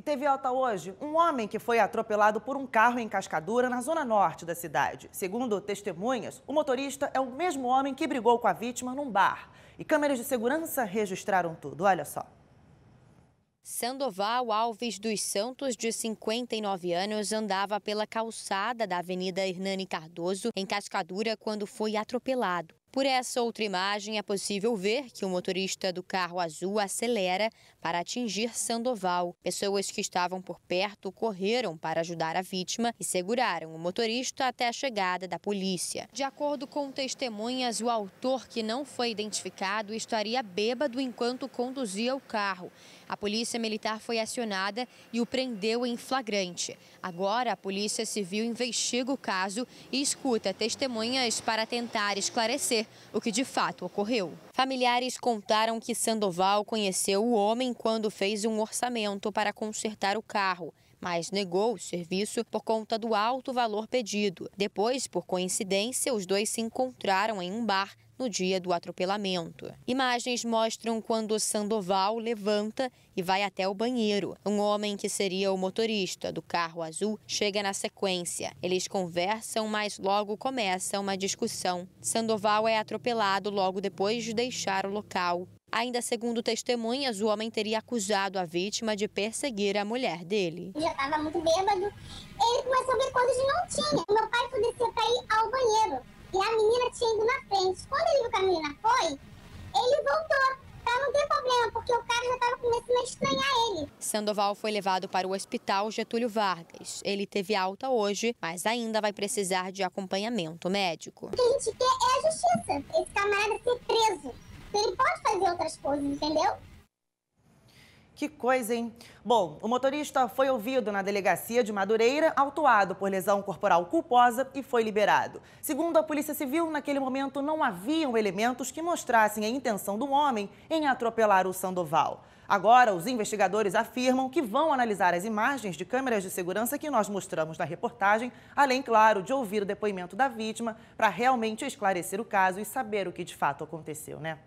E teve alta hoje um homem que foi atropelado por um carro em Cascadura, na zona norte da cidade. Segundo testemunhas, o motorista é o mesmo homem que brigou com a vítima num bar. E câmeras de segurança registraram tudo. Olha só. Sandoval Alves dos Santos, de 59 anos, andava pela calçada da Avenida Hernani Cardoso, em Cascadura, quando foi atropelado. Por essa outra imagem, é possível ver que o motorista do carro azul acelera para atingir Sandoval. Pessoas que estavam por perto correram para ajudar a vítima e seguraram o motorista até a chegada da polícia. De acordo com testemunhas, o autor, que não foi identificado, estaria bêbado enquanto conduzia o carro. A polícia militar foi acionada e o prendeu em flagrante. Agora, a Polícia Civil investiga o caso e escuta testemunhas para tentar esclarecer esclarecer o que de fato ocorreu. Familiares contaram que Sandoval conheceu o homem quando fez um orçamento para consertar o carro mas negou o serviço por conta do alto valor pedido. Depois, por coincidência, os dois se encontraram em um bar no dia do atropelamento. Imagens mostram quando Sandoval levanta e vai até o banheiro. Um homem que seria o motorista do carro azul chega na sequência. Eles conversam, mas logo começa uma discussão. Sandoval é atropelado logo depois de deixar o local. Ainda segundo testemunhas, o homem teria acusado a vítima de perseguir a mulher dele. Eu já estava muito bêbado. Ele começou a ver coisas que não tinha. Meu pai foi descer para ir Sandoval foi levado para o hospital Getúlio Vargas. Ele teve alta hoje, mas ainda vai precisar de acompanhamento médico. O que a gente quer é a é justiça. Esse camarada ser preso. Ele pode fazer outras coisas, entendeu? Que coisa, hein? Bom, o motorista foi ouvido na delegacia de Madureira, autuado por lesão corporal culposa e foi liberado. Segundo a Polícia Civil, naquele momento não haviam elementos que mostrassem a intenção do homem em atropelar o Sandoval. Agora, os investigadores afirmam que vão analisar as imagens de câmeras de segurança que nós mostramos na reportagem, além, claro, de ouvir o depoimento da vítima para realmente esclarecer o caso e saber o que de fato aconteceu, né?